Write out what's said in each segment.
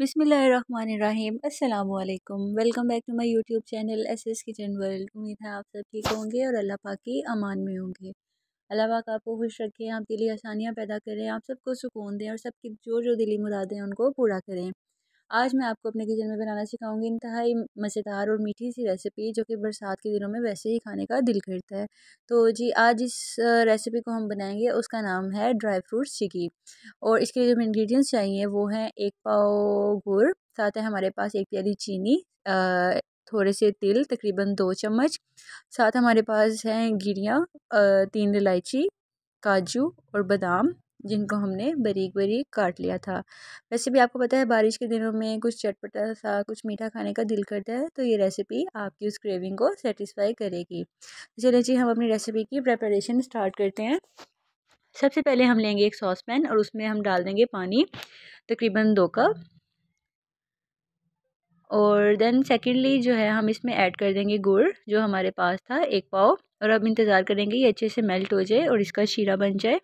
बिसमीम अल्लाम welcome back to my YouTube channel S S kitchen world उम्मीद है आप सब ठीक होंगे और अल्लाह पाक की अमान में होंगे अल्लाह पाक आपको खुश रखें आपके लिए आसानियाँ पैदा करें आप सबको सुकून दें और सबकी जो जो दिली मुरादें उनको पूरा करें आज मैं आपको अपने किचन में बनाना सिखाऊंगी इंतहाई मज़ेदार और मीठी सी रेसिपी जो कि बरसात के दिनों में वैसे ही खाने का दिल करता है तो जी आज इस रेसिपी को हम बनाएंगे उसका नाम है ड्राई फ्रूट्स चिकी और इसके लिए जो इन्ग्रीडियंट्स चाहिए वो हैं एक पाव गुड़ साथ है हमारे पास एक प्याली चीनी थोड़े से तिल तकरीबन दो चम्मच साथ हमारे पास हैं गिरियाँ तीन इलायची काजू और बादाम जिनको हमने बरीक बरीक काट लिया था वैसे भी आपको पता है बारिश के दिनों में कुछ चटपटा सा कुछ मीठा खाने का दिल करता है तो ये रेसिपी आपकी उस क्रेविंग को सेटिस्फाई करेगी तो चलिए जी हम अपनी रेसिपी की प्रेपरेशन स्टार्ट करते हैं सबसे पहले हम लेंगे एक सॉस पैन और उसमें हम डाल देंगे पानी तकरीबन दो कप और देन सेकेंडली जो है हम इसमें ऐड कर देंगे गुड़ जो हमारे पास था एक पाव और अब इंतज़ार करेंगे ये अच्छे से मेल्ट हो जाए और इसका शीरा बन जाए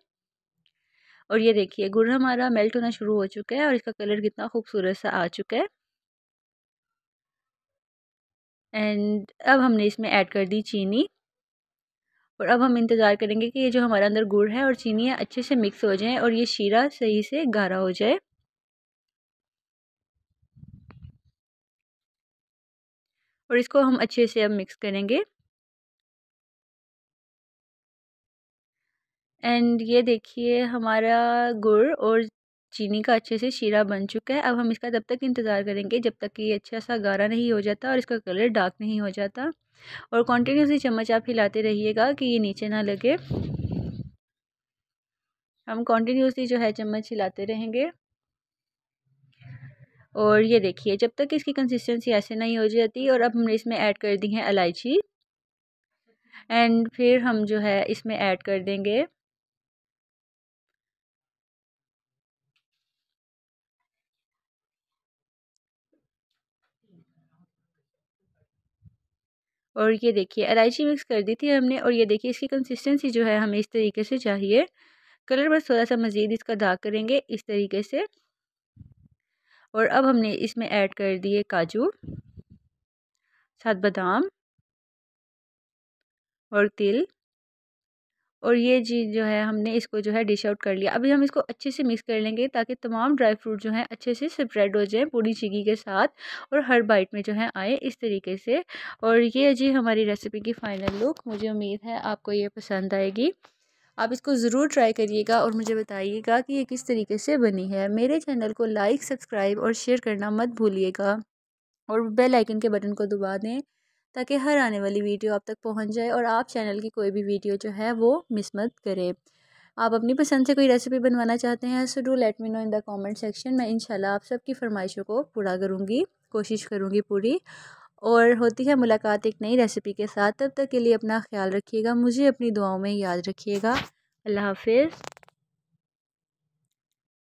और ये देखिए गुड़ हमारा मेल्ट होना शुरू हो चुका है और इसका कलर कितना खूबसूरत सा आ चुका है एंड अब हमने इसमें ऐड कर दी चीनी और अब हम इंतज़ार करेंगे कि ये जो हमारा अंदर गुड़ है और चीनी है अच्छे से मिक्स हो जाए और ये शीरा सही से गाढ़ा हो जाए और इसको हम अच्छे से अब मिक्स करेंगे एंड ये देखिए हमारा गुड़ और चीनी का अच्छे से शीरा बन चुका है अब हम इसका तब तक इंतज़ार करेंगे जब तक कि ये अच्छा सा गाढ़ा नहीं हो जाता और इसका कलर डार्क नहीं हो जाता और कॉन्टीन्यूसली चम्मच आप हिलाते रहिएगा कि ये नीचे ना लगे हम कॉन्टीन्यूसली जो है चम्मच हिलाते रहेंगे और ये देखिए जब तक इसकी कंसिस्टेंसी ऐसे नहीं हो जाती और अब हमने इसमें ऐड कर दी है इलायची एंड फिर हम जो है इसमें ऐड कर देंगे और ये देखिए इलायची मिक्स कर दी थी हमने और ये देखिए इसकी कंसिस्टेंसी जो है हमें इस तरीके से चाहिए कलर बस थोड़ा सा मज़ीद इसका दाग करेंगे इस तरीके से और अब हमने इसमें ऐड कर दिए काजू साथ बादाम और तिल और ये चीज़ जो है हमने इसको जो है डिश आउट कर लिया अभी हम इसको अच्छे से मिक्स कर लेंगे ताकि तमाम ड्राई फ्रूट जो है अच्छे से स्प्रेड हो जाए पूरी चिकी के साथ और हर बाइट में जो है आए इस तरीके से और ये जी हमारी रेसिपी की फ़ाइनल लुक मुझे उम्मीद है आपको ये पसंद आएगी आप इसको ज़रूर ट्राई करिएगा और मुझे बताइएगा कि ये किस तरीके से बनी है मेरे चैनल को लाइक सब्सक्राइब और शेयर करना मत भूलिएगा और बेल आइकन के बटन को दबा दें ताकि हर आने वाली वीडियो आप तक पहुंच जाए और आप चैनल की कोई भी वीडियो जो है वो मिस मत करें आप अपनी पसंद से कोई रेसिपी बनवाना चाहते हैं so do let me know in the comment section मैं इंशाल्लाह आप सबकी फरमाइशों को पूरा करूँगी कोशिश करूँगी पूरी और होती है मुलाकात एक नई रेसिपी के साथ तब तक के लिए अपना ख्याल रखिएगा मुझे अपनी दुआओं में याद रखिएगा अल्लाह हाफिज़